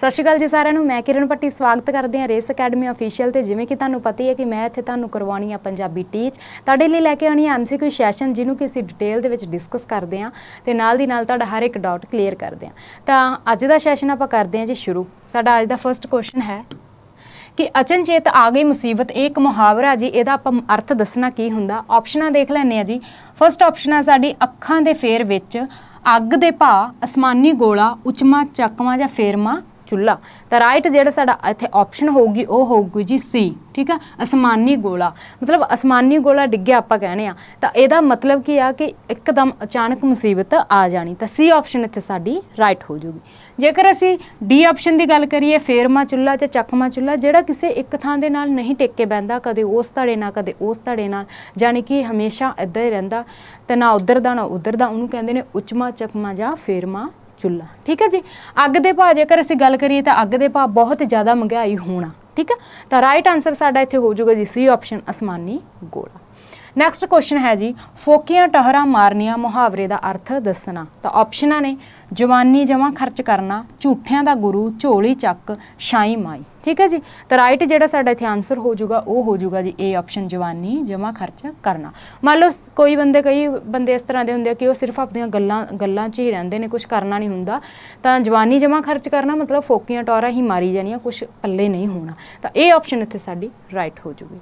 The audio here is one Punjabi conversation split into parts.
ਸਤਿ ਸ਼੍ਰੀ ਅਕਾਲ ਜੀ ਸਾਰਿਆਂ ਨੂੰ ਮੈਂ ਕਿਰਨ ਪੱਟੀ ਸਵਾਗਤ ਕਰਦੇ ਹਾਂ ਰੇਸ ਅਕੈਡਮੀ ਅਫੀਸ਼ੀਅਲ ਤੇ ਜਿਵੇਂ ਕਿ ਤੁਹਾਨੂੰ ਪਤਾ ਹੀ ਹੈ ਕਿ ਮੈਂ ਇੱਥੇ ਤੁਹਾਨੂੰ ਕਰਵਾਉਣੀ ਆ ਪੰਜਾਬੀ ਟੀਚ ਤੁਹਾਡੇ ਲਈ ਲੈ ਕੇ ਆਣੀ ਆ ਐਮਸੀਕਿਊ ਸੈਸ਼ਨ ਜਿਹਨੂੰ ਕਿ ਅਸੀਂ ਡਿਟੇਲ ਦੇ ਵਿੱਚ ਡਿਸਕਸ ਕਰਦੇ ਹਾਂ ਤੇ ਨਾਲ ਦੀ ਨਾਲ ਤੁਹਾਡਾ ਹਰ ਇੱਕ ਡਾਊਟ ਕਲੀਅਰ ਕਰਦੇ ਹਾਂ ਤਾਂ ਅੱਜ ਦਾ ਸੈਸ਼ਨ ਆਪਾਂ ਕਰਦੇ ਹਾਂ ਜੀ ਸ਼ੁਰੂ ਸਾਡਾ ਅੱਜ ਦਾ ਫਰਸਟ ਕੁਐਸਚਨ ਹੈ ਕਿ ਅਚਨਚੇਤ ਆ ਗਈ ਮੁਸੀਬਤ ਇੱਕ ਮੁਹਾਵਰਾ ਜੀ ਇਹਦਾ ਆਪਾਂ ਅਰਥ ਦੱਸਣਾ ਕੀ ਹੁੰਦਾ ਆਪਸ਼ਨਾਂ ਦੇਖ ਲੈਣੇ ਆ ਜੀ ਫਰਸਟ ਆਪਸ਼ਨ ਆ ਸਾਡੀ ਅੱਖਾਂ ਦੇ ਫੇਰ ਵਿੱਚ ਅੱਗ ਦੇ ਭਾ ਅਸਮਾਨੀ ਗੋਲਾ ਉਚਮਾ ਚੱਕਵਾ ਜਾਂ ਫੇਰਮਾ ਚੁੱਲਾ ਤਾਂ ਰਾਈਟ ਜਿਹੜਾ ਸਾਡਾ ਇੱਥੇ ਆਪਸ਼ਨ ਹੋਊਗੀ ਉਹ ਹੋਊਗੀ ਜੀ ਸੀ ਠੀਕ ਆ ਅਸਮਾਨੀ ਗੋਲਾ ਮਤਲਬ ਅਸਮਾਨੀ ਗੋਲਾ ਡਿੱਗਿਆ ਆਪਾਂ ਕਹਿੰਦੇ ਆ ਤਾਂ ਇਹਦਾ ਮਤਲਬ ਕੀ ਆ ਕਿ ਇੱਕਦਮ ਅਚਾਨਕ ਮੁਸੀਬਤ ਆ ਜਾਣੀ ਤਾਂ ਸੀ ਆਪਸ਼ਨ ਇੱਥੇ ਸਾਡੀ ਰਾਈਟ ਹੋ ਜੂਗੀ ਜੇਕਰ ਅਸੀਂ ਡੀ ਆਪਸ਼ਨ ਦੀ ਗੱਲ ਕਰੀਏ ਫੇਰਮਾ ਚੁੱਲਾ ਤੇ ਚੱਕਮਾ ਚੁੱਲਾ ਜਿਹੜਾ ਕਿਸੇ ਇੱਕ ਥਾਂ ਦੇ ਨਾਲ ਨਹੀਂ ਟਿਕ ਕੇ ਬੈੰਦਾ ਕਦੇ ਉਸ ਧੜੇ ਨਾਲ ਕਦੇ ਉਸ ਧੜੇ ਨਾਲ ਜਾਨੀ ਕਿ ਹਮੇਸ਼ਾ ਇਦਾਂ ਹੀ ਰਹਿੰਦਾ ਤੇ ਨਾ ਉਧਰ ਦਾ ਨਾ ਉਧਰ ਦਾ ਉਹਨੂੰ ਕਹਿੰਦੇ ਨੇ ਉਚਮਾ ਚੱਕਮਾ ਜਾਂ ਫੇਰਮਾ ਚੁੱਲ੍ਹਾ ਠੀਕ ਹੈ ਜੀ ਅੱਗ ਦੇ ਭਾਅ ਜੇਕਰ ਅਸੀਂ ਗੱਲ ਕਰੀਏ ਤਾਂ ਅੱਗ ਦੇ ਭਾਅ ਬਹੁਤ ਜ਼ਿਆਦਾ ਮਹਿੰਗਾਈ ਹੋਣਾ ਠੀਕ ਹੈ ਤਾਂ ਰਾਈਟ ਆਨਸਰ ਸਾਡਾ ਇੱਥੇ ਹੋ ਜਾਊਗਾ ਜੀ ਸੀ ਆਪਸ਼ਨ ਅਸਮਾਨੀ ਗੋਲਾ ਨੈਕਸਟ ਕੁਐਸਚਨ ਹੈ ਜੀ ਫੋਕੀਆਂ ਟਹਰਾ ਮਾਰਨੀਆਂ ਮੁਹਾਵਰੇ ਦਾ ਅਰਥ ਦੱਸਣਾ ਤਾਂ ਆਪਸ਼ਨਾਂ ਨੇ ਜਵਾਨੀ ਜਮਾ ਖਰਚ ਕਰਨਾ ਝੂਠਿਆਂ ਦਾ ਗੁਰੂ ਝੋਲੀ ਚੱਕ ਸ਼ਾਈ ਮਾਈ ਠੀਕ ਹੈ ਜੀ ਤਾਂ ਰਾਈਟ ਜਿਹੜਾ ਸਾਡਾ ਇੱਥੇ ਆਨਸਰ ਹੋ ਜਾਊਗਾ ਉਹ ਹੋ ਜਾਊਗਾ ਜੀ ਏ ਆਪਸ਼ਨ ਜਵਾਨੀ ਜਮਾ ਖਰਚਾ ਕਰਨਾ ਮੰਨ ਲਓ ਕੋਈ ਬੰਦੇ ਕਈ ਬੰਦੇ ਇਸ ਤਰ੍ਹਾਂ ਦੇ ਹੁੰਦੇ ਆ ਕਿ ਉਹ ਸਿਰਫ ਆਪਣੀਆਂ ਗੱਲਾਂ ਗੱਲਾਂ 'ਚ ਹੀ ਰਹਿੰਦੇ ਨੇ ਕੁਝ ਕਰਨਾ ਨਹੀਂ ਹੁੰਦਾ ਤਾਂ ਜਵਾਨੀ ਜਮਾ ਖਰਚ ਕਰਨਾ ਮਤਲਬ ਫੋਕੀਆਂ ਟੋਰਾ ਹੀ ਮਾਰੀ ਜਾਣੀਆਂ ਕੁਝ ਪੱਲੇ ਨਹੀਂ ਹੋਣਾ ਤਾਂ ਇਹ ਆਪਸ਼ਨ ਇੱਥੇ ਸਾਡੀ ਰਾਈਟ ਹੋ ਜਾਊਗੀ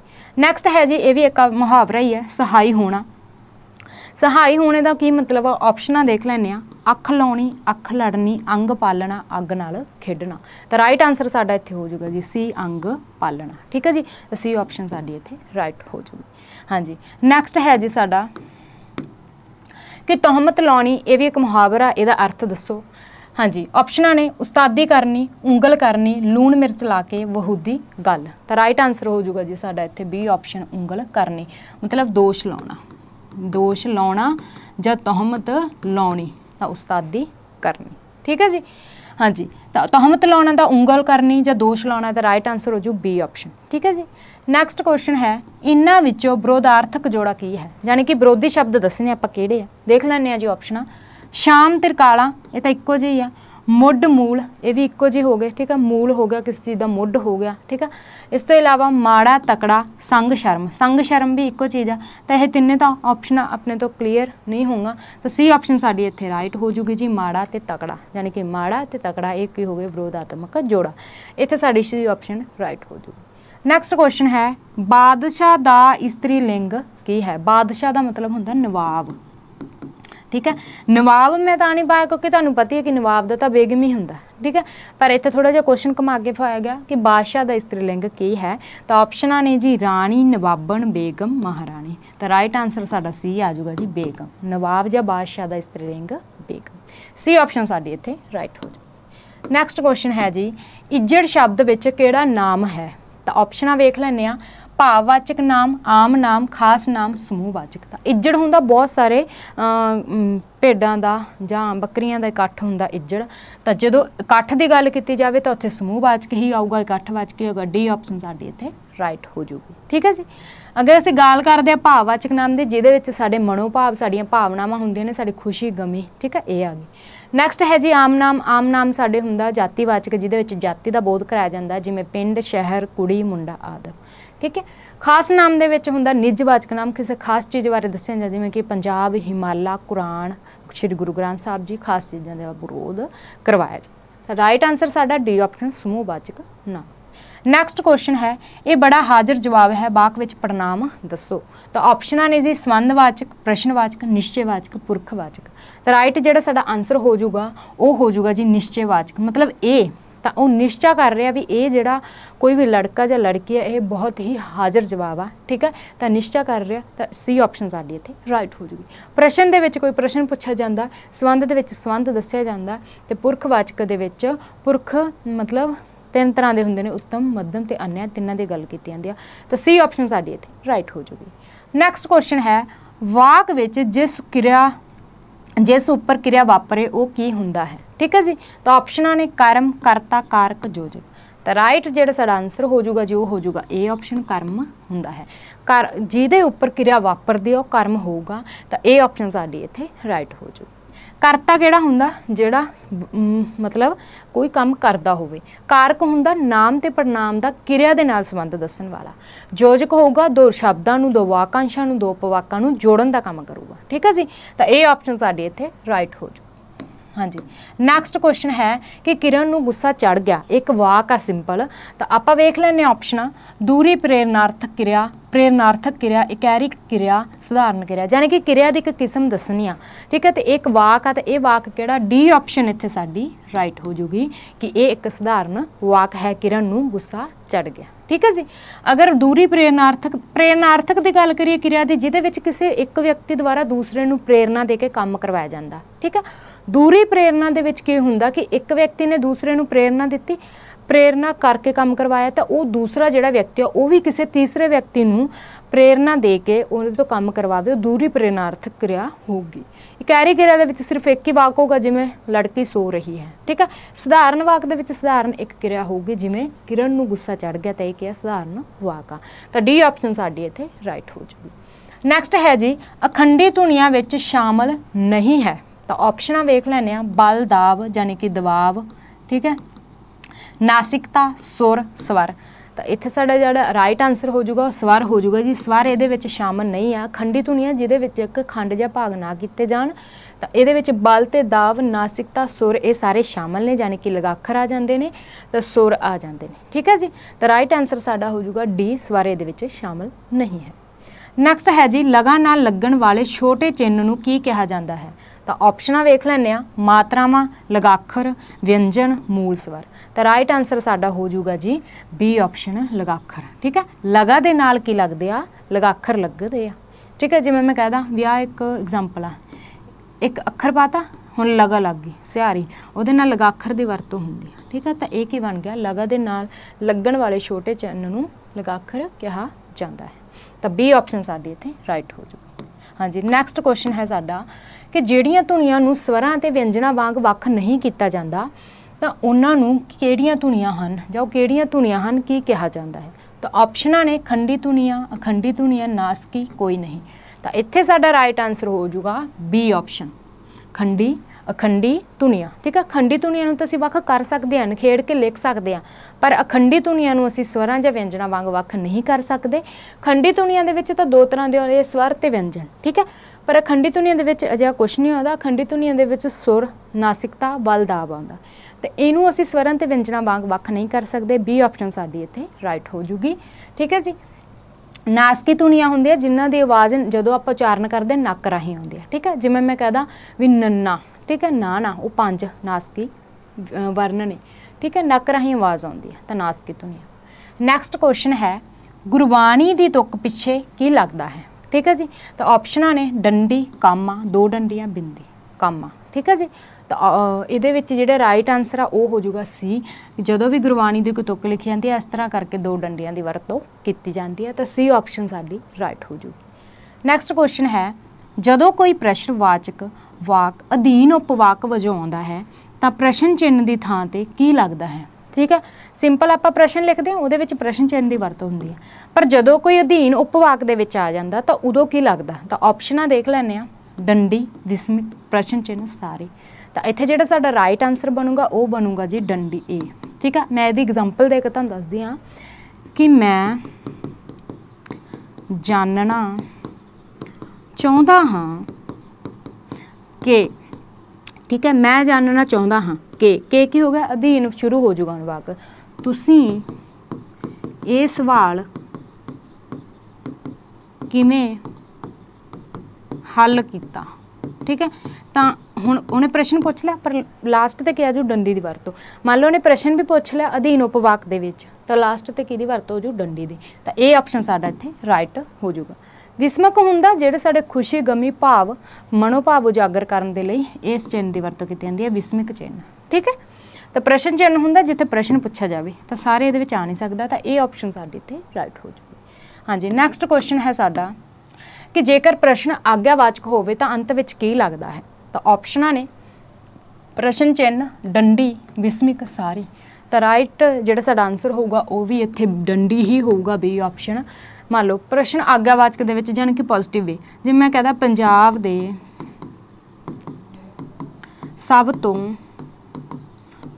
ਨੈਕਸਟ ਹੈ ਜੀ ਇਹ ਵੀ ਇੱਕ ਮੁਹਾਵਰਾ ਹੀ ਹੈ ਸਹਾਈ ਹੋਣਾ ਸਹਾਈ ਹੋਣੇ ਦਾ ਕੀ ਮਤਲਬ ਆ ਆਪਸ਼ਨਾਂ ਦੇਖ ਲੈਣੇ ਆ ਅੱਖ ਲਾਉਣੀ ਅੱਖ ਲੜਨੀ ਅੰਗ ਪਾਲਣਾ ਅੱਗ ਨਾਲ ਖੇਡਣਾ ਤਾਂ ਰਾਈਟ ਆਨਸਰ ਸਾਡਾ ਇੱਥੇ ਹੋ ਜਾਊਗਾ ਜੀ ਸੀ ਅੰਗ ਪਾਲਣਾ ਠੀਕ ਹੈ ਜੀ ਸੀ ਆਪਸ਼ਨ ਸਾਡੀ ਇੱਥੇ ਰਾਈਟ ਹੋ ਜਾਊਗੀ ਹਾਂਜੀ ਨੈਕਸਟ ਹੈ ਜੀ ਸਾਡਾ ਕਿ ਤਹਮਤ ਲਾਉਣੀ ਇਹ ਵੀ ਇੱਕ ਮੁਹਾਵਰਾ ਇਹਦਾ ਅਰਥ ਦੱਸੋ ਹਾਂਜੀ ਆਪਸ਼ਨਾਂ ਨੇ ਉਸਤਾਦੀ ਕਰਨੀ ਉਂਗਲ ਕਰਨੀ ਲੂਣ ਮਿਰਚ ਲਾ ਕੇ ਵਹੂਦੀ ਗੱਲ ਤਾਂ ਰਾਈਟ ਆਨਸਰ ਹੋ ਜਾਊਗਾ ਜੀ ਸਾਡਾ ਇੱਥੇ ਬੀ ਆਪਸ਼ਨ ਉਂਗਲ ਕਰਨੀ ਮਤਲਬ ਦੋਸ਼ ਲਾਉਣਾ ਦੋਸ਼ ਲਾਉਣਾ ਜਾਂ ਤਹਮਤ ਲਾਉਣੀ ਤਾਂ ਉਸਤਾਦੀ ਕਰਨੀ ਠੀਕ ਹੈ ਜੀ ਹਾਂਜੀ ਤਾਂ ਤਹਮਤ ਲਾਉਣਾ ਦਾ ਉਂਗਲ ਕਰਨੀ ਜਾਂ ਦੋਸ਼ ਲਾਉਣਾ ਦਾ ਰਾਈਟ ਆਨਸਰ ਹੋ ਜੂ ਬੀ ਆਪਸ਼ਨ ਠੀਕ ਹੈ ਜੀ ਨੈਕਸਟ ਕੁਐਸਚਨ ਹੈ ਇਨ੍ਹਾਂ ਵਿੱਚੋਂ ਵਿਰੋਧਾਰਥਕ ਜੋੜਾ ਕੀ ਹੈ ਯਾਨੀ ਕਿ ਵਿਰੋਧੀ ਸ਼ਬਦ ਦੱਸਣੇ ਆਪਾਂ ਕਿਹੜੇ ਆ ਦੇਖ ਲੈਣੇ ਆ ਜੀ ਆਪਸ਼ਨਾਂ ਸ਼ਾਮ ਤਿਰਕਾਲਾ ਇਹ ਤਾਂ ਇੱਕੋ ਜਿਹੀ ਆ ਮੁੱਢ ਮੂਲ ਇਹ ਵੀ ਇੱਕੋ ਜਿਹੇ ਹੋ ਗਏ ਠੀਕ ਆ ਮੂਲ ਹੋ ਗਿਆ ਕਿਸ ਚੀਜ਼ ਦਾ ਮੁੱਢ ਹੋ ਗਿਆ ਠੀਕ ਆ ਇਸ ਤੋਂ ਇਲਾਵਾ ਮਾੜਾ ਤਕੜਾ ਸੰਗ ਸ਼ਰਮ ਸੰਗ ਸ਼ਰਮ ਵੀ ਇੱਕੋ ਚੀਜ਼ ਆ ਤਾਂ ਇਹ ਤਿੰਨੇ ਤਾਂ ਆਪਸ਼ਨ ਆਪਣੇ ਤੋਂ ਕਲੀਅਰ ਨਹੀਂ ਹੋਊਗਾ ਤਾਂ ਸੀ ਆਪਸ਼ਨ ਸਾਡੀ ਇੱਥੇ ਰਾਈਟ ਹੋ ਜੂਗੀ ਜੀ ਮਾੜਾ ਤੇ ਤਕੜਾ ਯਾਨੀ ਕਿ ਮਾੜਾ ਤੇ ਤਕੜਾ ਇਹ ਕੀ ਹੋ ਗਏ ਵਿਰੋਧਾਤਮਕ ਜੋੜਾ ਇੱਥੇ ਸਾਡੀ ਸੀ ਆਪਸ਼ਨ ਰਾਈਟ ਹੋ ਜੂਗੀ ਨੈਕਸਟ ਕੁਐਸਚਨ ਹੈ ਬਾਦਸ਼ਾਹ ਦਾ ਇਸਤਰੀ ਲਿੰਗ ਕੀ ਹੈ ਬਾਦਸ਼ਾਹ ਦਾ ਮਤਲਬ ਹੁੰਦਾ ਨਵਾਬ ਠੀਕ ਹੈ ਨਵਾਬ ਮੈਂ ਤਾਂ ਨਹੀਂ ਪਾਇਆ ਕਿਉਂਕਿ ਤੁਹਾਨੂੰ ਪਤਾ ਹੈ ਕਿ ਨਵਾਬ ਦਾ ਤਾਂ ਬੇਗਮ ਹੀ ਹੁੰਦਾ ਠੀਕ ਹੈ ਪਰ ਇੱਥੇ ਥੋੜਾ ਜਿਹਾ ਕੁਐਸਚਨ ਕਮਾ ਅੱਗੇ ਪਾਇਆ ਗਿਆ ਕਿ ਬਾਦਸ਼ਾਹ ਦਾ ਇਸਤਰੀ ਲਿੰਗ ਕੀ ਹੈ ਤਾਂ ਆਪਸ਼ਨਾਂ ਨੇ ਜੀ ਰਾਣੀ ਨਵਾਬਣ ਬੇਗਮ ਮਹਾਰਾਣੀ ਤਾਂ ਰਾਈਟ ਆਨਸਰ ਸਾਡਾ ਸੀ ਆ ਜਾਊਗਾ ਜੀ ਬੇਗਮ ਨਵਾਬ ਜਾਂ ਬਾਦਸ਼ਾਹ ਦਾ ਇਸਤਰੀ ਲਿੰਗ ਬੇਗਮ ਸੀ ਆਪਸ਼ਨ ਸਾਡੀ ਇੱਥੇ ਰਾਈਟ ਹੋ ਜਾਊ ਨੈਕਸਟ ਕੁਐਸਚਨ ਹੈ ਜੀ ਇੱਜੜ ਸ਼ਬਦ ਵਿੱਚ ਕਿਹੜਾ ਨਾਮ ਹੈ ਤਾਂ ਆਪਸ਼ਨਾਂ ਵੇਖ ਲੈਣੇ ਆ ਭਾਵਵਾਚਕ ਨਾਮ ਆਮ ਨਾਮ ਖਾਸ ਨਾਮ ਤਾਂ ਇੱਜੜ ਹੁੰਦਾ ਬਹੁਤ ਸਾਰੇ ਭੇਡਾਂ ਦਾ ਜਾਂ ਬੱਕਰੀਆਂ ਦਾ ਇਕੱਠ ਹੁੰਦਾ ਇੱਜੜ ਤਾਂ ਜਦੋਂ ਇਕੱਠ ਦੀ ਗੱਲ ਕੀਤੀ ਜਾਵੇ ਤਾਂ ਉੱਥੇ ਸਮੂਹਵਾਚਕ ਹੀ ਆਊਗਾ ਇਕੱਠਵਾਚਕ ਹੀ ਆਊਗਾ ਡੀ ਆਪਸ਼ਨ ਸਾਡੀ ਇੱਥੇ ਰਾਈਟ ਹੋ ਜਾਊਗੀ ਠੀਕ ਹੈ ਜੀ ਅਗਰ ਅਸੀਂ ਗੱਲ ਕਰਦੇ ਆ ਭਾਵਵਾਚਕ ਨਾਮ ਦੇ ਜਿਹਦੇ ਵਿੱਚ ਸਾਡੇ ਮਨੋਭਾਵ ਸਾਡੀਆਂ ਭਾਵਨਾਵਾਂ ਹੁੰਦੀਆਂ ਨੇ ਸਾਡੀ ਖੁਸ਼ੀ ਗਮੀ ਠੀਕ ਹੈ ਇਹ ਆ ਗਈ ਨੈਕਸਟ ਹੈ ਜੀ ਆਮ ਨਾਮ ਆਮ ਨਾਮ ਸਾਡੇ ਹੁੰਦਾ ਜਾਤੀਵਾਚਕ ਜਿਹਦੇ ਵਿੱਚ ਜਾਤੀ ਦਾ ਬੋਧ ਕਰਾਇਆ ਜਾਂਦਾ ਜਿਵੇਂ ਪਿੰਡ ਸ਼ਹਿਰ ਕੁੜੀ ਮੁੰਡਾ ਆਦਿ ਠੀਕ ਹੈ ਖਾਸ ਨਾਮ ਦੇ ਵਿੱਚ ਹੁੰਦਾ ਨਿਜਵਾਚਕ ਨਾਮ ਕਿਸੇ ਖਾਸ ਚੀਜ਼ ਬਾਰੇ ਦੱਸਿਆ ਜਾਂਦਾ ਜਿਵੇਂ ਕਿ ਪੰਜਾਬ ਹਿਮਾਲਾ ਕੁਰਾਨ ਸ੍ਰੀ ਗੁਰੂ ਗ੍ਰੰਥ ਸਾਹਿਬ ਜੀ ਖਾਸ ਚੀਜ਼ਾਂ ਦੇ ਵਿਰੋਧ ਕਰਵਾਇਆ ਜਾਂਦਾ ਰਾਈਟ ਆਨਸਰ ਸਾਡਾ ਡੀ ਆਪਸ਼ਨ ਸਮੂਹਵਾਚਕ ਨਾਮ ਨੈਕਸਟ ਕੁਐਸਚਨ ਹੈ ਇਹ ਬੜਾ ਹਾਜ਼ਰ ਜਵਾਬ ਹੈ ਬਾਕ ਵਿੱਚ ਪੜਨਾਮ ਦੱਸੋ ਤਾਂ ਆਪਸ਼ਨਾਂ ਨੇ ਜੀ ਸੰਬੰਧਵਾਚਕ ਪ੍ਰਸ਼ਨਵਾਚਕ ਨਿਸ਼ਚੈਵਾਚਕ ਪੁਰਖਵਾਚਕ ਤਾਂ ਰਾਈਟ ਜਿਹੜਾ ਸਾਡਾ ਆਨਸਰ ਹੋ ਜਾਊਗਾ ਉਹ ਹੋ ਜਾਊਗਾ ਜੀ ਨਿਸ਼ਚੈਵਾਚਕ ਮਤਲਬ ਇਹ ਤਾਂ ਉਹ ਨਿਸ਼ਚਾ ਕਰ ਰਿਹਾ ਵੀ ਇਹ ਜਿਹੜਾ ਕੋਈ ਵੀ ਲੜਕਾ ਜਾਂ ਲੜਕੀ ਹੈ ਇਹ ਬਹੁਤ ਹੀ ਹਾਜ਼ਰ ਜਵਾਬ ਆ ਠੀਕ ਹੈ ਤਾਂ ਨਿਸ਼ਚਾ ਕਰ ਰਿਹਾ ਤਾਂ ਸੀ ਆਪਸ਼ਨ ਸਾਡੀ ਇੱਥੇ ਰਾਈਟ ਹੋ ਜੂਗੀ ਪ੍ਰਸ਼ਨ ਦੇ ਵਿੱਚ ਕੋਈ ਪ੍ਰਸ਼ਨ ਪੁੱਛਿਆ ਜਾਂਦਾ ਸੰਬੰਧ ਦੇ ਵਿੱਚ ਸੰਬੰਧ ਦੱਸਿਆ ਜਾਂਦਾ ਤੇ ਪੁਰਖਵਾਚਕ ਦੇ ਵਿੱਚ ਪੁਰਖ ਮਤਲਬ ਤਿੰਨ ਤਰ੍ਹਾਂ ਦੇ ਹੁੰਦੇ ਨੇ ਉੱਤਮ ਮੱਧਮ ਤੇ ਅਨਿਆ ਤਿੰਨਾਂ ਦੀ ਗੱਲ ਕੀਤੀ ਜਾਂਦੀ ਆ ਤਾਂ ਸੀ ਆਪਸ਼ਨ ਸਾਡੀ ਇੱਥੇ ਰਾਈਟ ਹੋ ਜੂਗੀ ਨੈਕਸਟ ਕੁਐਸਚਨ ਹੈ ਵਾਕ ਵਿੱਚ ਜਿਸ ਕਿਰਿਆ ਜਿਸ ਉੱਪਰ ਕਿਰਿਆ ਵਾਪਰੇ ਉਹ ਕੀ ਹੁੰਦਾ ਹੈ ਠੀਕ ਹੈ ਜੀ ਤਾਂ ਆਪਸ਼ਨਾਂ ਨੇ ਕਰਮ ਕਰਤਾ ਕਾਰਕ ਜੋਜਕ ਤਾਂ ਰਾਈਟ ਜਿਹੜਾ ਸਾਡਾ ਆਨਸਰ ਹੋ ਜਾਊਗਾ ਜੀ ਉਹ ਹੋ ਜਾਊਗਾ ਏ ਆਪਸ਼ਨ ਕਰਮ ਹੁੰਦਾ ਹੈ ਕਰ ਜਿਹਦੇ ਉੱਪਰ ਕਿਰਿਆ ਵਾਪਰਦੀ ਹੈ ਉਹ ਕਰਮ ਹੋਊਗਾ ਤਾਂ ਇਹ ਆਪਸ਼ਨ ਸਾਡੀ ਇੱਥੇ ਰਾਈਟ ਹੋ ਜਾਊ ਕਰਤਾ ਕਿਹੜਾ ਹੁੰਦਾ ਜਿਹੜਾ ਮਤਲਬ ਕੋਈ ਕੰਮ ਕਰਦਾ ਹੋਵੇ ਕਾਰਕ ਹੁੰਦਾ ਨਾਮ ਤੇ ਪੜਨਾਮ ਦਾ ਕਿਰਿਆ ਦੇ ਨਾਲ ਸੰਬੰਧ ਦੱਸਣ ਵਾਲਾ ਜੋਜਕ ਹੋਊਗਾ ਦੋ ਸ਼ਬਦਾਂ ਨੂੰ ਦੋ ਵਾਕਾਂਸ਼ਾਂ ਨੂੰ ਦੋ ਪਵਾਕਾਂ ਨੂੰ ਜੋੜਨ ਦਾ ਕੰਮ ਕਰੂਗਾ ਠੀਕ ਹੈ ਜੀ ਤਾਂ ਇਹ ਆਪਸ਼ਨ ਸਾਡੀ ਇੱਥੇ ਰਾਈਟ ਹੋ ਜੂ ਹਾਂਜੀ ਨੈਕਸਟ ਕੁਐਸਚਨ ਹੈ ਕਿ ਕਿਰਨ ਨੂੰ ਗੁੱਸਾ ਚੜ ਗਿਆ ਇੱਕ ਵਾਕ ਆ ਸਿੰਪਲ ਤਾਂ ਆਪਾਂ ਵੇਖ ਲੈਣੇ ਆਪਸ਼ਨਾਂ ਦੂਰੀ ਪ੍ਰੇਰਨਾਰਥਕ ਕਿਰਿਆ ਪ੍ਰੇਰਨਾਰਥਕ ਕਿਰਿਆ ਇਕੈਰਿਕ ਕਿਰਿਆ ਸਧਾਰਨ ਕਿਰਿਆ ਯਾਨੀ ਕਿ ਕਿਰਿਆ ਦੀ ਇੱਕ ਕਿਸਮ ਦੱਸਣੀ ਆ ਠੀਕ ਹੈ ਤੇ ਇੱਕ ਵਾਕ ਆ ਤੇ ਇਹ ਵਾਕ ਕਿਹੜਾ ਡੀ ਆਪਸ਼ਨ ਇੱਥੇ ਸਾਡੀ ਰਾਈਟ ਹੋ ਜੂਗੀ ਕਿ ਇਹ ਇੱਕ ਸਧਾਰਨ ਵਾਕ ਹੈ ਕਿਰਨ ਨੂੰ ਗੁੱਸਾ ਚੜ ਗਿਆ ਠੀਕ ਹੈ ਜੀ ਅਗਰ ਦੂਰੀ ਪ੍ਰੇਰਨਾਰਥਕ ਪ੍ਰੇਰਨਾਰਥਕ ਦੀ ਗੱਲ ਕਰੀਏ ਕਿਰਿਆ ਦੀ ਜਿਹਦੇ ਵਿੱਚ ਕਿਸੇ ਇੱਕ ਵਿਅਕਤੀ ਦੁਆਰਾ ਦੂਸਰੇ ਨੂੰ ਪ੍ਰੇਰਨਾ ਦੇ ਕੇ ਕੰਮ ਕਰਵਾਇਆ ਜਾਂਦਾ ਠੀਕ ਹੈ ਦੂਰੀ ਪ੍ਰੇਰਣਾ ਦੇ ਵਿੱਚ ਕੀ ਹੁੰਦਾ ਕਿ ਇੱਕ ਵਿਅਕਤੀ ਨੇ ਦੂਸਰੇ ਨੂੰ ਪ੍ਰੇਰਣਾ ਦਿੱਤੀ ਪ੍ਰੇਰਣਾ ਕਰਕੇ ਕੰਮ ਕਰਵਾਇਆ ਤਾਂ ਉਹ ਦੂਸਰਾ ਜਿਹੜਾ ਵਿਅਕਤੀ ਆ ਉਹ ਵੀ ਕਿਸੇ ਤੀਸਰੇ ਵਿਅਕਤੀ ਨੂੰ ਪ੍ਰੇਰਣਾ ਦੇ ਕੇ ਉਹਦੇ ਤੋਂ ਕੰਮ ਕਰਵਾਵੇ ਉਹ ਦੂਰੀ ਪ੍ਰੇਰਨਾਰਥਕ ਕਿਰਿਆ ਹੋਊਗੀ ਇਕਾਰੀ ਕਿਰਿਆ ਦੇ ਵਿੱਚ ਸਿਰਫ ਇੱਕ ਹੀ ਵਾਕ ਹੋਗਾ ਜਿਵੇਂ ਲੜਕੀ ਸੋ ਰਹੀ ਹੈ ਠੀਕ ਹੈ ਸਧਾਰਨ ਵਾਕ ਦੇ ਵਿੱਚ ਸਧਾਰਨ ਇੱਕ ਕਿਰਿਆ ਹੋਊਗੀ ਜਿਵੇਂ ਕਿਰਨ ਨੂੰ ਗੁੱਸਾ ਚੜ ਗਿਆ ਤਾਂ ਇਹ ਕਿਹਾ ਸਧਾਰਨ ਵਾਕ ਆ ਤਾਂ ਡੀ ਆਪਸ਼ਨ ਸਾਡੀ ਇੱਥੇ ਰਾਈਟ ਹੋ ਜਾਊਗੀ ਨੈਕਸਟ ਹੈ ਜੀ ਅਖੰਡੀ ਧੁਨੀਆਂ ਵਿੱਚ ਸ਼ਾਮਲ ਨਹੀਂ ਹੈ ਤਾਂ ਆਪਸ਼ਨਾਂ ਵੇਖ ਲੈਣੇ ਆ ਬਲ ਦਾਬ ਯਾਨੀ ਕਿ ਦਬਾਅ ਠੀਕ ਹੈ ਨਾਸਿਕਤਾ ਸੁਰ ਸਵਰ ਤਾਂ ਇੱਥੇ ਸਾਡਾ ਜਿਹੜਾ ਰਾਈਟ ਆਨਸਰ ਹੋ ਜਾਊਗਾ ਸਵਰ ਹੋ ਜਾਊਗਾ ਜੀ ਸਵਰ ਇਹਦੇ ਵਿੱਚ ਸ਼ਾਮਲ ਨਹੀਂ ਆ ਖੰਡੀ ਧੁਨੀ ਆ ਜਿਹਦੇ ਵਿੱਚ ਇੱਕ ਖੰਡ ਜਾਂ ਭਾਗ ਨਾ ਕੀਤੇ ਜਾਣ ਤਾਂ ਇਹਦੇ ਵਿੱਚ ਬਲ ਤੇ ਦਾਵ ਨਾਸਿਕਤਾ ਸੁਰ ਇਹ ਸਾਰੇ ਸ਼ਾਮਲ ਨੇ ਯਾਨੀ ਕਿ ਲਗਾਖਰ ਆ ਜਾਂਦੇ ਨੇ ਤਾਂ ਸੁਰ ਆ ਜਾਂਦੇ ਨੇ ਠੀਕ ਹੈ ਜੀ ਤਾਂ ਰਾਈਟ ਆਨਸਰ ਸਾਡਾ ਹੋ ਜਾਊਗਾ ਡੀ ਸਵਰ ਇਹਦੇ ਵਿੱਚ ਸ਼ਾਮਲ ਨਹੀਂ ਹੈ ਨੈਕਸਟ ਹੈ ਜੀ ਲਗਾ ਨਾਲ ਲੱਗਣ ਵਾਲੇ ਛੋਟੇ ਚਿੰਨ ਨੂੰ ਕੀ ਕਿਹਾ ਜਾਂਦਾ ਹੈ ਤਾਂ ਆਪਸ਼ਨਾਂ ਵੇਖ ਲੈਣੇ ਆ ਮਾਤਰਾਵਾਂ ਲਗਾਖਰ ਵਿਅੰਜਨ ਮੂਲ ਸਵਰ ਤਾਂ ਰਾਈਟ ਆਨਸਰ ਸਾਡਾ ਹੋ ਜਾਊਗਾ ਜੀ ਬੀ ਆਪਸ਼ਨ ਲਗਾਖਰ ਠੀਕ ਹੈ ਲਗਾ ਦੇ ਨਾਲ ਕੀ ਲੱਗਦੇ ਆ ਲਗਾਖਰ ਲੱਗਦੇ ਆ ਠੀਕ ਹੈ ਜਿਵੇਂ ਮੈਂ ਕਹਦਾ ਵੀ ਆ ਇੱਕ ਐਗਜ਼ਾਮਪਲ ਆ ਇੱਕ ਅੱਖਰ ਪਾਤਾ ਹੁਣ ਲਗਾ ਲੱਗ ਗਈ ਸਿਹਾਰੀ ਉਹਦੇ ਨਾਲ ਲਗਾਖਰ ਦੀ ਵਰਤੋਂ ਹੁੰਦੀ ਹੈ ਠੀਕ ਹੈ ਤਾਂ ਇਹ ਕੀ ਬਣ ਗਿਆ ਲਗਾ ਦੇ ਨਾਲ ਲੱਗਣ ਵਾਲੇ ਛੋਟੇ ਚਿੰਨ ਨੂੰ ਲਗਾਖਰ ਕਿਹਾ ਜਾਂਦਾ ਹੈ ਤਾਂ ਬੀ ਆਪਸ਼ਨ ਸਾਡੀ ਇੱਥੇ ਰਾਈਟ ਹੋ ਜਾਊਗਾ ਹਾਂਜੀ ਨੈਕਸਟ ਕੁਐਸਚਨ ਹੈ ਸਾਡਾ ਕਿ ਜਿਹੜੀਆਂ ਧੁਨੀਆਂ ਨੂੰ ਸਵਰਾਂ ਅਤੇ ਵਿਅੰਜਨਾਂ ਵਾਂਗ ਵੱਖ ਨਹੀਂ ਕੀਤਾ ਜਾਂਦਾ ਤਾਂ ਉਹਨਾਂ ਨੂੰ ਕਿਹੜੀਆਂ ਧੁਨੀਆਂ ਹਨ ਜਾਂ ਉਹ ਕਿਹੜੀਆਂ ਧੁਨੀਆਂ ਹਨ ਕੀ ਕਿਹਾ ਜਾਂਦਾ ਹੈ ਤਾਂ ਆਪਸ਼ਨਾਂ ਨੇ ਖੰਡੀ ਧੁਨੀਆਂ ਅਖੰਡੀ ਧੁਨੀਆਂ ਨਾਸਕੀ ਕੋਈ ਨਹੀਂ ਤਾਂ ਇੱਥੇ ਸਾਡਾ ਰਾਈਟ ਆਨਸਰ ਹੋ ਜਾਊਗਾ ਬੀ ਆਪਸ਼ਨ ਖੰਡੀ ਅਖੰਡੀ ਧੁਨੀਆਂ ਠੀਕ ਹੈ ਖੰਡੀ ਧੁਨੀਆਂ ਨੂੰ ਤਾਂ ਅਸੀਂ ਵੱਖ ਕਰ ਸਕਦੇ ਹਾਂ ਖੇਡ ਕੇ ਲਿਖ ਸਕਦੇ ਹਾਂ ਪਰ ਅਖੰਡੀ ਧੁਨੀਆਂ ਨੂੰ ਅਸੀਂ ਸਵਰਾਂ ਜਾਂ ਵਿਅੰਜਨਾਂ ਵਾਂਗ ਵੱਖ ਨਹੀਂ ਕਰ ਸਕਦੇ ਖੰਡੀ ਧੁਨੀਆਂ ਦੇ ਵਿੱਚ ਤਾਂ ਦੋ ਤਰ੍ਹਾਂ ਦੇ ਹੁੰਦੇ ਸਵਰ ਤੇ ਵਿਅੰਜਨ ਠੀਕ ਹੈ ਪਰ ਅਖੰਡੀ ਧੁਨੀਆਂ ਦੇ ਵਿੱਚ ਅਜਿਹਾ ਕੁਝ ਨਹੀਂ ਆਉਂਦਾ ਅਖੰਡੀ ਧੁਨੀਆਂ ਦੇ ਵਿੱਚ ਸੁਰ ਨਾਸਿਕਤਾ ਬਲ ਦਾਬ ਆਉਂਦਾ ਤੇ ਇਹਨੂੰ ਅਸੀਂ ਸਵਰਾਂ ਤੇ ਵਿੰਜਣਾ ਵਾਂਗ ਵੱਖ ਨਹੀਂ ਕਰ ਸਕਦੇ ਬੀ ਆਪਸ਼ਨ ਸਾਡੀ ਇੱਥੇ ਰਾਈਟ ਹੋ ਜੂਗੀ ਠੀਕ ਹੈ ਜੀ ਨਾਸਕੀ ਧੁਨੀਆਂ ਹੁੰਦੀਆਂ ਜਿਨ੍ਹਾਂ ਦੀ ਆਵਾਜ਼ ਜਦੋਂ ਆਪਾਂ ਉਚਾਰਨ ਕਰਦੇ ਨੱਕ ਰਾਹੀਂ ਆਉਂਦੀ ਹੈ ਠੀਕ ਹੈ ਜਿਵੇਂ ਮੈਂ ਕਹਦਾ ਵੀ ਨੰਨਾ ਠੀਕ ਹੈ ਨਾ ਨਾ ਉਹ ਪੰਜ ਨਾਸਕੀ ਵਰਨ ਨੇ ਠੀਕ ਹੈ ਨੱਕ ਰਾਹੀਂ ਆਵਾਜ਼ ਆਉਂਦੀ ਹੈ ਤਾਂ ਨਾਸਕੀ ਧੁਨੀਆਂ ਨੈਕਸਟ ਕੁਐਸਚਨ ਹੈ ਗੁਰਬਾਣੀ ਦੀ ਤੁਕ ਪਿੱਛੇ ਕੀ ਲੱਗਦਾ ਹੈ ਠੀਕ ਹੈ ਜੀ ਤਾਂ ਆਪਸ਼ਨਾਂ ਨੇ ਡੰਡੀ ਕਾਮਾ ਦੋ ਡੰਡੀਆਂ ਬਿੰਦੀ ਕਾਮਾ ਠੀਕ ਹੈ ਜੀ ਤਾਂ ਇਹਦੇ ਵਿੱਚ ਜਿਹੜਾ ਰਾਈਟ ਆਨਸਰ ਆ ਉਹ ਹੋ ਜਾਊਗਾ ਸੀ ਜਦੋਂ ਵੀ ਗੁਰਬਾਣੀ ਦੀ ਕੋਈ ਤੁਕ ਲਿਖੀ ਜਾਂਦੀ ਹੈ ਇਸ ਤਰ੍ਹਾਂ ਕਰਕੇ ਦੋ ਡੰਡੀਆਂ ਦੀ ਵਰਤੋਂ ਕੀਤੀ ਜਾਂਦੀ ਹੈ ਤਾਂ ਸੀ ਆਪਸ਼ਨ ਸਾਡੀ ਰਾਈਟ ਹੋ ਜਾਊਗੀ ਨੈਕਸਟ ਕੁਐਸਚਨ ਹੈ ਜਦੋਂ ਕੋਈ ਪ੍ਰਸ਼ਨ ਵਾਚਕ ਵਾਕ ਅਧੀਨ ਉਪਵਾਕ ਵਜੋਂ ਆਉਂਦਾ ਹੈ ਤਾਂ ਪ੍ਰਸ਼ਨ ਚਿੰਨ੍ਹ ਦੀ ਥਾਂ ਤੇ ਕੀ ਲੱਗਦਾ ਹੈ ਠੀਕ ਹੈ ਸਿੰਪਲ ਆਪਾਂ ਪ੍ਰਸ਼ਨ ਲਿਖਦੇ ਹਾਂ ਉਹਦੇ ਵਿੱਚ ਪ੍ਰਸ਼ਨ ਚਿੰਨ੍ਹ ਦੀ ਵਰਤੋਂ ਹੁੰਦੀ ਹੈ ਪਰ ਜਦੋਂ ਕੋਈ ਅਧੀਨ ਉਪਵਾਕ ਦੇ ਵਿੱਚ ਆ ਜਾਂਦਾ ਤਾਂ ਉਦੋਂ ਕੀ ਲੱਗਦਾ ਤਾਂ ਆਪਸ਼ਨਾਂ ਦੇਖ ਲੈਣੇ ਆ ਡੰਡੀ ਵਿਸਮਿਕ ਪ੍ਰਸ਼ਨ ਚਿੰਨ੍ਹ ਸਾਰੇ ਤਾਂ ਇੱਥੇ ਜਿਹੜਾ ਸਾਡਾ ਰਾਈਟ ਆਨਸਰ ਬਣੂਗਾ ਉਹ ਬਣੂਗਾ ਜੀ ਡੰਡੀ ਏ ਠੀਕ ਆ ਮੈਂ ਇਹਦੀ ਐਗਜ਼ਾਮਪਲ ਦੇ ਕੇ ਤੁਹਾਨੂੰ ਦੱਸਦੀ ਆ ਕਿ ਮੈਂ ਜਾਣਨਾ ਚਾਹੁੰਦਾ ਹਾਂ ਕਿ ਠੀਕ ਹੈ ਮੈਂ ਜਾਣਨਾ ਚਾਹੁੰਦਾ ਹਾਂ ਕੇ ਕੇ ਕੀ ਹੋ ਗਿਆ ਅਧੀਨ ਸ਼ੁਰੂ ਹੋ ਜੂਗਾ ਅਨੁਵਾਕ ਤੁਸੀਂ ਇਹ ਸਵਾਲ ਕਿਵੇਂ ਹੱਲ ਕੀਤਾ ਠੀਕ ਹੈ ਤਾਂ ਹੁਣ ਉਹਨੇ ਪ੍ਰਸ਼ਨ ਪੁੱਛ ਲਿਆ ਪਰ ਲਾਸਟ ਤੇ ਕਿਹਾ ਜੂ ਡੰਡੀ ਦੀ ਵਰਤੋਂ ਮੰਨ ਲਓ ਉਹਨੇ ਪ੍ਰਸ਼ਨ ਵੀ ਪੁੱਛ ਲਿਆ ਅਧੀਨ ਉਪਵਾਕ ਦੇ ਵਿੱਚ ਤਾਂ ਲਾਸਟ ਤੇ ਕਿਹਦੀ ਵਰਤੋਂ ਹੋ ਜੂ ਡੰਡੀ ਦੀ ਤਾਂ ਇਹ ਆਪਸ਼ਨ ਸਾਡਾ ਇੱਥੇ ਰਾਈਟ ਹੋ ਜਾਊਗਾ ਵਿਸਮਕ ਹੁੰਦਾ ਜਿਹੜੇ ਸਾਡੇ ਖੁਸ਼ੀ ਗਮੀ ਭਾਵ ਮਨੋਭਾਵ ਉਜਾਗਰ ਕਰਨ ਦੇ ਲਈ ਇਸ ਚਿੰਨ੍ਹ ਦੀ ਵਰਤੋਂ ਕੀਤੀ ਜਾਂਦੀ ਹੈ ਵਿਸਮਕ ਚਿੰਨ੍ਹ ਠੀਕ ਹੈ ਤਾਂ ਪ੍ਰਸ਼ਨ ਚਿੰਨ ਹੁੰਦਾ ਜਿੱਥੇ ਪ੍ਰਸ਼ਨ ਪੁੱਛਿਆ ਜਾਵੇ ਤਾਂ ਸਾਰੇ ਇਹਦੇ ਵਿੱਚ ਆ ਨਹੀਂ ਸਕਦਾ ਤਾਂ ਇਹ ਆਪਸ਼ਨ ਸਾਡੇ ਇੱਥੇ ਰਾਈਟ ਹੋ ਜੂਗੀ ਹਾਂਜੀ ਨੈਕਸਟ ਕੁਐਸਚਨ ਹੈ ਸਾਡਾ ਕਿ ਜੇਕਰ ਪ੍ਰਸ਼ਨ ਆਗਿਆਵਾਚਕ ਹੋਵੇ ਤਾਂ ਅੰਤ ਵਿੱਚ ਕੀ ਲੱਗਦਾ ਹੈ ਤਾਂ ਆਪਸ਼ਨਾਂ ਨੇ ਪ੍ਰਸ਼ਨ ਚਿੰਨ ਡੰਡੀ ਵਿਸਮਿਕ ਸਾਰੀ ਤਾਂ ਰਾਈਟ ਜਿਹੜਾ ਸਾਡਾ ਆਨਸਰ ਹੋਊਗਾ ਉਹ ਵੀ ਇੱਥੇ ਡੰਡੀ ਹੀ ਹੋਊਗਾ ਬੀ ਆਪਸ਼ਨ ਮੰਨ ਲਓ ਪ੍ਰਸ਼ਨ ਆਗਿਆਵਾਚਕ ਦੇ ਵਿੱਚ ਜਾਨ ਕਿ ਪੋਜ਼ਿਟਿਵ ਵੇ ਜੇ ਮੈਂ ਕਹਦਾ ਪੰਜਾਬ ਦੇ ਸਭ ਤੋਂ